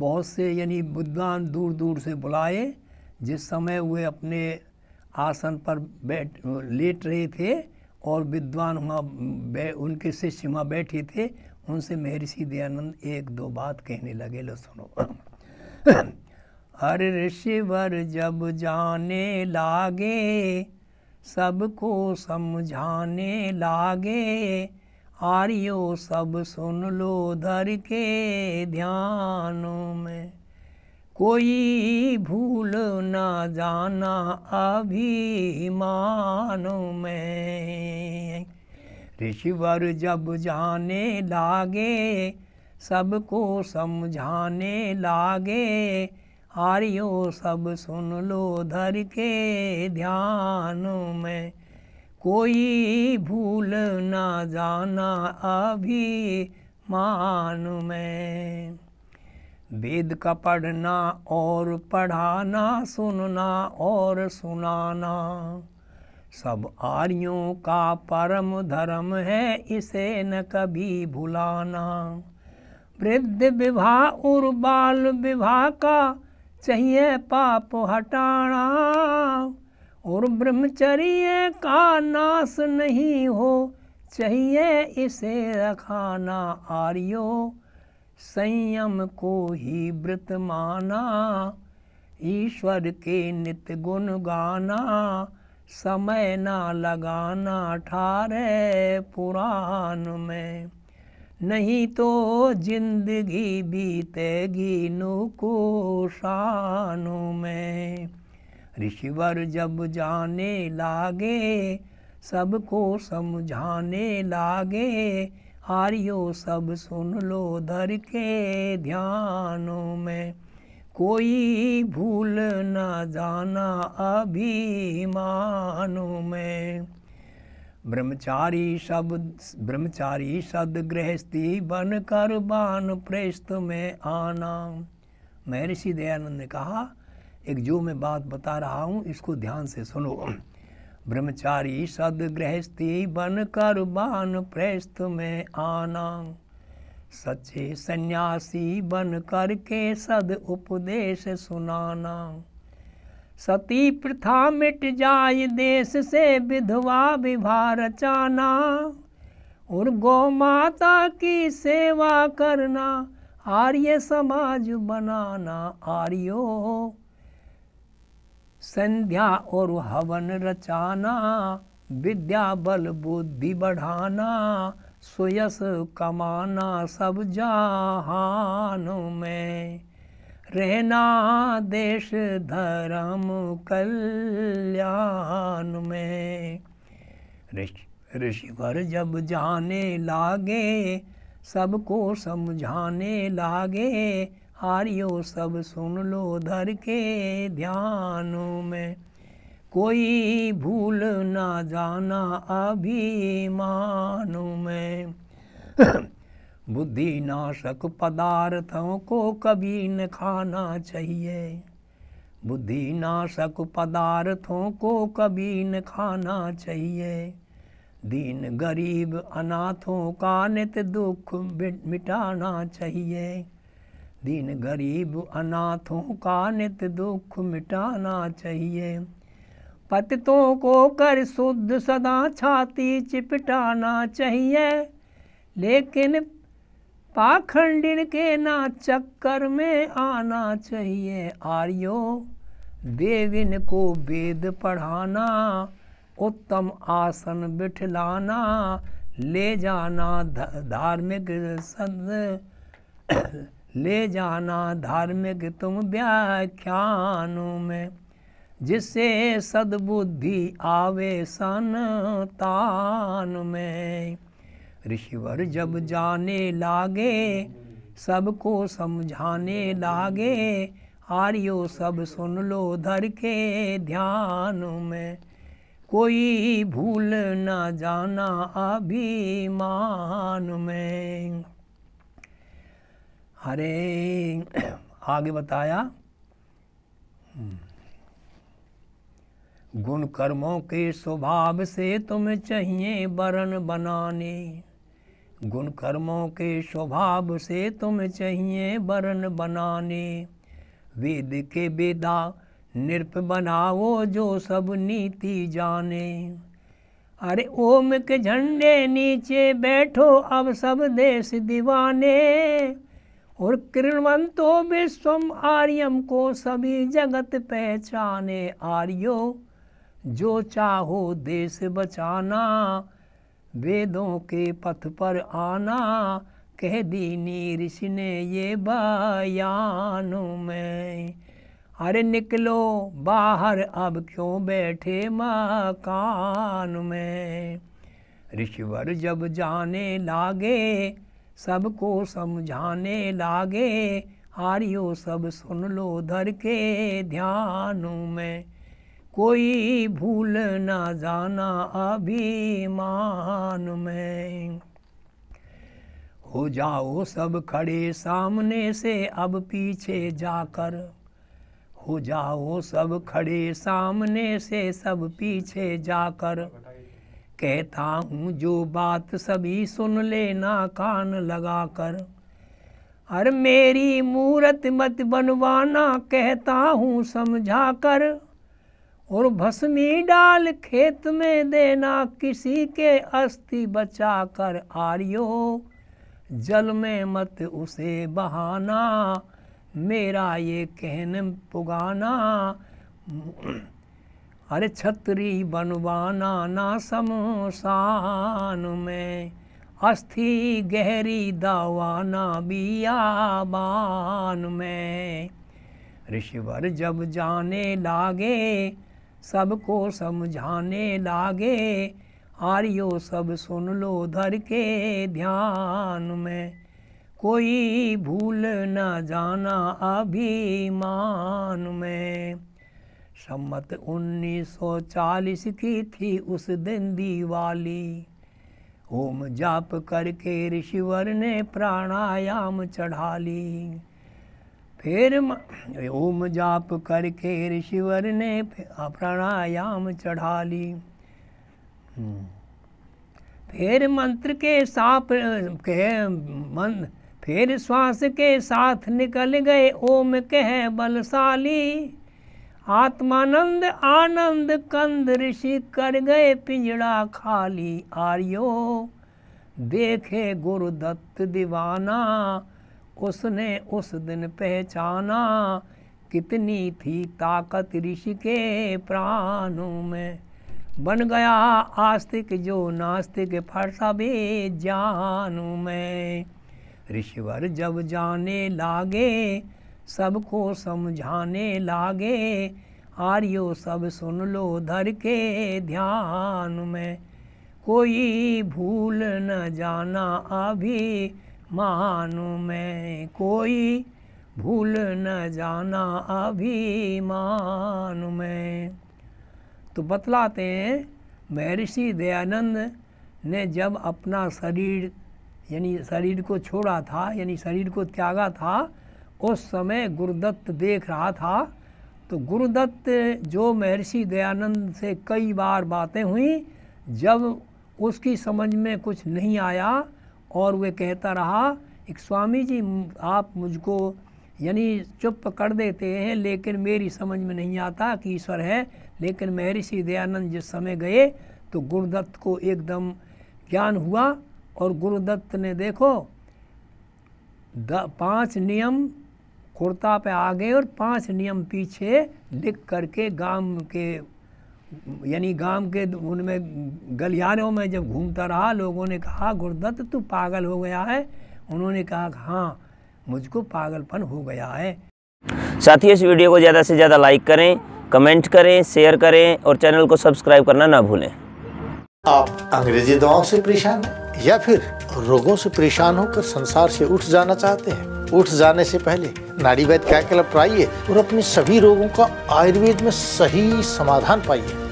बहुत से यानी विद्वान दूर दूर से बुलाए जिस समय वे अपने आसन पर बैठ लेट रहे थे और विद्वान वहाँ उनके शिष्य वहाँ बैठे थे उनसे महर्षि दयानंद एक दो बात कहने लगे लो सुनो हर ऋषिवर जब जाने लागे सबको समझाने लागे आर्यो सब सुन लो धर के ध्यानों में कोई भूल ना जाना अभिमानों में ऋषिवर जब जाने लागे सबको समझाने लागे आर्यो सब सुन लो धर के ध्यानों में कोई भूल ना जाना अभी मान में वेद का पढ़ना और पढ़ाना सुनना और सुनाना सब आर्यों का परम धर्म है इसे न कभी भुलाना वृद्ध विवाह और बाल विवाह का चाहिए पाप हटाना और ब्रह्मचर्य का नाश नहीं हो चाहिए इसे रखाना आर्यो संयम को ही व्रत माना ईश्वर के नित गुण गाना समय ना लगाना ठारे पुराण में नहीं तो जिंदगी बीतेगी नुकुशानु में ऋषिवर जब जाने लागे सबको समझाने लागे हारियो सब सुन लो धर के ध्यानों में कोई भूल न जाना अभिमानों में ब्रह्मचारी सब ब्रह्मचारी सद गृहस्थी बन कर बान पृष्ठ में आना महर्षि दयानंद ने कहा एक जो मैं बात बता रहा हूँ इसको ध्यान से सुनो ब्रह्मचारी सदगृहस्थी बन कर बान प्रस्थ में आना सच्चे सन्यासी बन कर के सद उपदेश सुनाना सती प्रथा मिट जाय देश से विधवा विभा रचाना और गौ माता की सेवा करना आर्य समाज बनाना आर्यो संध्या और हवन रचाना विद्या बल बुद्धि बढ़ाना सुयस कमाना सब जहान में रहना देश धर्म कल्याण में ऋषिवर जब जाने लागे सबको समझाने लागे हारियो सब सुन लो धर के ध्यान में कोई भूल ना जाना अभिमान में बुद्धिनाशक पदार्थों को कभी न खाना चाहिए बुद्धिनाशक पदार्थों को कभी न खाना चाहिए दीन गरीब अनाथों का नित दुख मिटाना चाहिए दीन गरीब अनाथों का नित दुख मिटाना चाहिए पतितों को कर शुद्ध सदा छाती चिपटाना चाहिए लेकिन पाखंडिन के ना चक्कर में आना चाहिए आर्यो देविन को वेद पढ़ाना उत्तम आसन बिठलाना ले जाना धार्मिक सद ले जाना धार्मिक तुम व्याख्यानों में जिससे सद्बुद्धि आवे संतान में ऋषिवर जब जाने लागे सबको समझाने लागे आर्यो सब सुन लो धर के ध्यान में कोई भूल न जाना अभिमान में अरे आगे बताया हम्म, गुण कर्मों के स्वभाव से तुम चाहिए बरन बनाने गुण कर्मों के स्वभाव से तुम चाहिए बरन बनाने वेद के वेदा नृप बनाओ जो सब नीति जाने अरे ओम के झंडे नीचे बैठो अब सब देश दीवाने और कृणवंतो विश्व आर्यम को सभी जगत पहचाने आर्यो जो चाहो देश बचाना वेदों के पथ पर आना कह दीनी ऋषि ने ये बयान में अरे निकलो बाहर अब क्यों बैठे मकान में ऋषिवर जब जाने लागे सबको समझाने लागे हारियो सब सुन लो धर के ध्यान में कोई भूल ना जाना अभिमान में हो जाओ सब खड़े सामने से अब पीछे जाकर हो जाओ सब खड़े सामने से सब पीछे जाकर कहता हूँ जो बात सभी सुन लेना कान लगा कर हर मेरी मूरत मत बनवाना कहता हूँ समझा कर और भस्मी डाल खेत में देना किसी के अस्थि बचा कर आर्यो जल में मत उसे बहाना मेरा ये कहन पुगाना अरे छतरी बनवाना ना समोसान में अस्थि गहरी दवाना बियाबान में ऋषिवर जब जाने लागे सबको समझाने लागे आर्यो सब सुन लो धर के ध्यान में कोई भूल न जाना अभिमान में सम्मत 1940 की थी उस दिन दिवाली ओम जाप करके ऋषिवर ने प्राणायाम चढ़ा ली फिर ओम जाप करके ऋषिवर ने प्राणायाम चढ़ा ली हम्म। फिर मंत्र के साप के मन फिर श्वास के साथ निकल गए ओम कह बलशाली आत्मानंद आनंद कंद ऋषि कर गए पिंजड़ा खाली आर्यो देखे गुरुदत्त दीवाना उसने उस दिन पहचाना कितनी थी ताकत ऋषि के प्राणों में बन गया आस्तिक जो नास्तिक फरसा बे जानू में ऋषिवर जब जाने लागे सबको समझाने लागे आर्यो सब सुन लो धर के ध्यान में कोई भूल न जाना अभी मान में कोई भूल न जाना अभी मान में तो बतलाते हैं महर्षि दयानंद ने जब अपना शरीर यानी शरीर को छोड़ा था यानी शरीर को त्यागा था उस समय गुरुदत्त देख रहा था तो गुरुदत्त जो महर्षि दयानंद से कई बार बातें हुई जब उसकी समझ में कुछ नहीं आया और वे कहता रहा एक स्वामी जी आप मुझको यानी चुप कर देते हैं लेकिन मेरी समझ में नहीं आता कि ईश्वर है लेकिन महर्षि दयानंद जिस समय गए तो गुरुदत्त को एकदम ज्ञान हुआ और गुरुदत्त ने देखो द पांच नियम कुर्ता पे आ गए और पांच नियम पीछे लिख करके गांव के यानी गांव के उनमें गलियारों में जब घूमता रहा लोगों ने कहा गुरदत्त तू पागल हो गया है उन्होंने कहा हाँ मुझको पागलपन हो गया है साथियों इस वीडियो को ज़्यादा से ज़्यादा लाइक करें कमेंट करें शेयर करें और चैनल को सब्सक्राइब करना ना भूलें आप अंग्रेजी दवाओं से परेशान हैं या फिर रोगों से परेशान होकर संसार से उठ जाना चाहते हैं उठ जाने से पहले नाड़ी वैद्य क्या क्लब पर आइए और अपने सभी रोगों का आयुर्वेद में सही समाधान पाइए